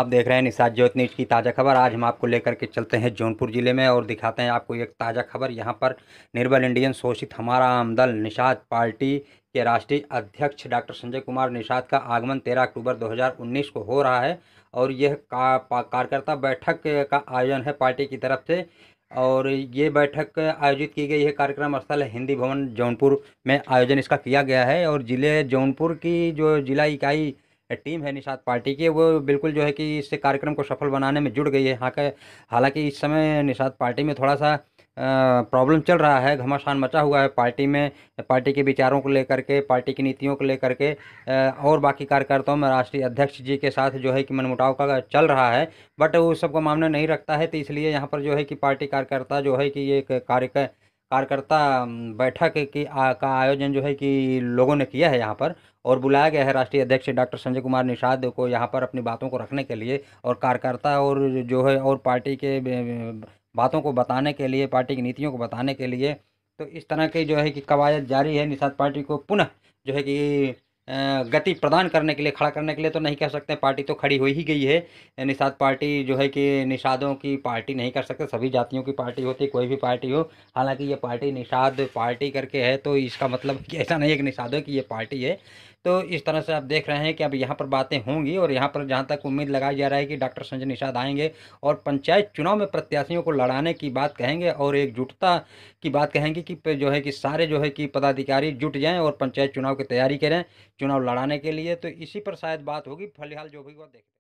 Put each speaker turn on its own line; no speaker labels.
आप देख रहे हैं निषाद ज्योत न्यूज की ताज़ा खबर आज हम आपको लेकर के चलते हैं जौनपुर ज़िले में और दिखाते हैं आपको एक ताज़ा खबर यहाँ पर निर्बल इंडियन शोषित हमारा आमदल निषाद पार्टी के राष्ट्रीय अध्यक्ष डॉक्टर संजय कुमार निषाद का आगमन 13 अक्टूबर 2019 को हो रहा है और यह का, कार्यकर्ता बैठक का आयोजन है पार्टी की तरफ से और ये बैठक आयोजित की गई है कार्यक्रम स्थल हिंदी भवन जौनपुर में आयोजन इसका किया गया है और ज़िले जौनपुर की जो जिला इकाई टीम है निषाद पार्टी की वो बिल्कुल जो है कि इस कार्यक्रम को सफल बनाने में जुड़ गई है हाँ हालांकि इस समय निषाद पार्टी में थोड़ा सा प्रॉब्लम चल रहा है घमासान मचा हुआ है पार्टी में पार्टी के विचारों को लेकर के पार्टी की नीतियों को लेकर के और बाकी कार्यकर्ताओं में राष्ट्रीय अध्यक्ष जी के साथ जो है कि मनमुटाव का चल रहा है बट वो सबको मामला नहीं रखता है तो इसलिए यहाँ पर जो है कि पार्टी कार्यकर्ता जो है कि ये कार्य कार्यकर्ता बैठक के आ, का आयोजन जो है कि लोगों ने किया है यहाँ पर और बुलाया गया है राष्ट्रीय अध्यक्ष डॉक्टर संजय कुमार निषाद को यहाँ पर अपनी बातों को रखने के लिए और कार्यकर्ता और जो है और पार्टी के बातों को बताने के लिए पार्टी की नीतियों को बताने के लिए तो इस तरह की जो है कि कवायद जारी है निषाद पार्टी को पुनः जो है कि गति प्रदान करने के लिए खड़ा करने के लिए तो नहीं कह सकते पार्टी तो खड़ी हो ही गई है निषाद पार्टी जो है कि निषादों की पार्टी नहीं कर सकते सभी जातियों की पार्टी होती कोई भी पार्टी हो हालांकि ये पार्टी निषाद पार्टी करके है तो इसका मतलब कि ऐसा नहीं है कि निषादों की ये पार्टी है तो इस तरह से आप देख रहे हैं कि अब यहाँ पर बातें होंगी और यहाँ पर जहाँ तक उम्मीद लगाई जा रहा है कि डॉक्टर संजय निषाद आएंगे और पंचायत चुनाव में प्रत्याशियों को लड़ाने की बात कहेंगे और एकजुटता की बात कहेंगे कि जो है कि सारे जो है कि पदाधिकारी जुट जाएँ और पंचायत चुनाव की तैयारी करें चुनाव लड़ाने के लिए तो इसी पर शायद बात होगी फिलहाल जो भी वह देखते